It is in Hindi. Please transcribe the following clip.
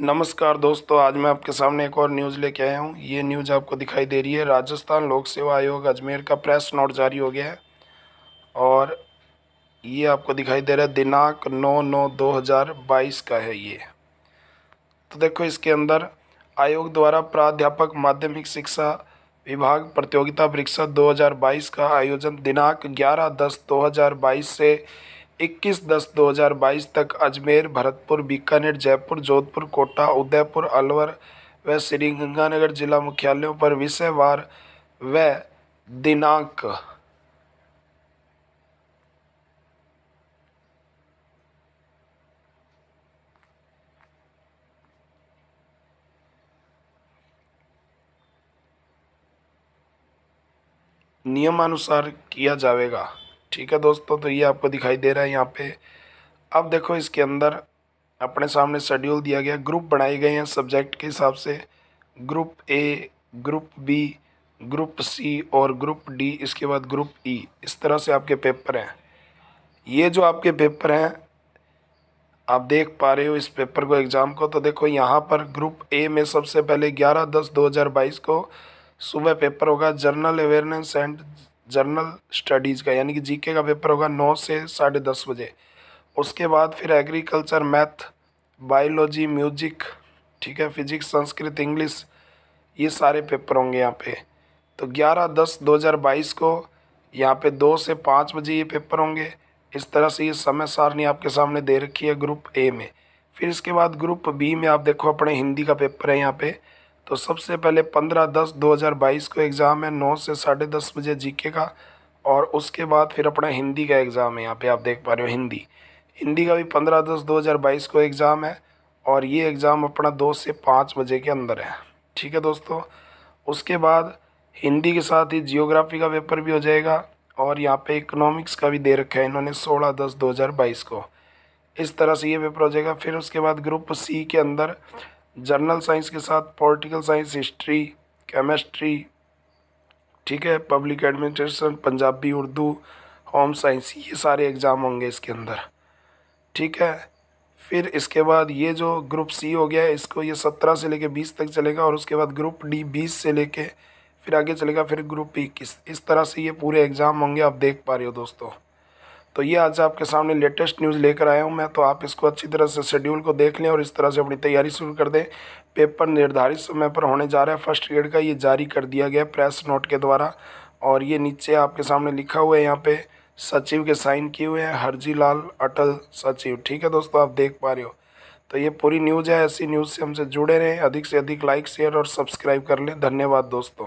नमस्कार दोस्तों आज मैं आपके सामने एक और न्यूज़ लेके आया हूँ ये न्यूज़ आपको दिखाई दे रही है राजस्थान लोक सेवा आयोग अजमेर का प्रेस नोट जारी हो गया है और ये आपको दिखाई दे रहा है दिनांक नौ नौ दो हज़ार बाईस का है ये तो देखो इसके अंदर आयोग द्वारा प्राध्यापक माध्यमिक शिक्षा विभाग प्रतियोगिता परीक्षा दो का आयोजन दिनांक ग्यारह दस दो से इक्कीस दस दो हज़ार बाईस तक अजमेर भरतपुर बीकानेर जयपुर जोधपुर कोटा उदयपुर अलवर व श्री गंगानगर जिला मुख्यालयों पर विषयवार व दिनांक नियमानुसार किया जाएगा ठीक है दोस्तों तो ये आपको दिखाई दे रहा है यहाँ पे अब देखो इसके अंदर अपने सामने शेड्यूल दिया गया ग्रुप बनाए गए हैं सब्जेक्ट के हिसाब से group A group B group C और ग्रुप डी इसके बाद ग्रुप ई e, इस तरह से आपके पेपर हैं ये जो आपके पेपर हैं आप देख पा रहे हो इस पेपर को एग्ज़ाम को तो देखो यहाँ पर ग्रुप ए में सबसे पहले 11 दस 2022 को सुबह पेपर होगा general awareness and general studies का यानी कि जीके का पेपर होगा नौ से साढ़े दस बजे उसके बाद फिर एग्रीकल्चर मैथ बायोलॉजी म्यूजिक ठीक है फिजिक्स संस्कृत इंग्लिश ये सारे पेपर होंगे यहाँ पे तो 11 दस 2022 को यहाँ पे दो से पाँच बजे ये पेपर होंगे इस तरह से ये समय सारणी आपके सामने दे रखी है ग्रुप ए में फिर इसके बाद ग्रुप बी में आप देखो अपने हिंदी का पेपर है यहाँ पे तो सबसे पहले पंद्रह दस दो हज़ार बाईस को एग्ज़ाम है नौ से साढ़े दस बजे जीके का और उसके बाद फिर अपना हिंदी का एग्ज़ाम है यहाँ पे आप देख पा रहे हो हिंदी हिंदी का भी पंद्रह दस दो हज़ार बाईस को एग्ज़ाम है और ये एग्ज़ाम अपना दो से पाँच बजे के अंदर है ठीक है दोस्तों उसके बाद हिंदी के साथ ही जियोग्राफी का पेपर भी हो जाएगा और यहाँ पर इकोनॉमिक्स का भी दे रखा है इन्होंने सोलह दस दो हज़ार बाईस को इस तरह से ये पेपर हो जाएगा फिर उसके बाद ग्रुप सी के अंदर जर्नल साइंस के साथ पॉलिटिकल साइंस हिस्ट्री केमिस्ट्री ठीक है public administration Punjabi Urdu home science ये सारे एग्ज़ाम होंगे इसके अंदर ठीक है फिर इसके बाद ये जो ग्रुप सी हो गया है इसको ये सत्रह से लेके बीस तक चलेगा और उसके बाद ग्रुप डी बीस से लेके फिर आगे चलेगा फिर ग्रुप इक्कीस इस तरह से ये पूरे एग्ज़ाम होंगे आप देख पा रहे हो दोस्तों तो ये आज आपके सामने लेटेस्ट न्यूज़ लेकर आया हूँ मैं तो आप इसको अच्छी तरह से शेड्यूल को देख लें और इस तरह से अपनी तैयारी शुरू कर दें पेपर निर्धारित समय पर होने जा रहा है फर्स्ट ग्रेड का ये जारी कर दिया गया प्रेस नोट के द्वारा और ये नीचे आपके सामने लिखा हुआ है यहाँ पे सचिव के साइन किए हुए हैं हरजी लाल अटल सचिव ठीक है दोस्तों आप देख पा रहे हो तो ये पूरी न्यूज़ है ऐसी न्यूज़ से हमसे जुड़े रहें अधिक से अधिक लाइक शेयर और सब्सक्राइब कर लें धन्यवाद दोस्तों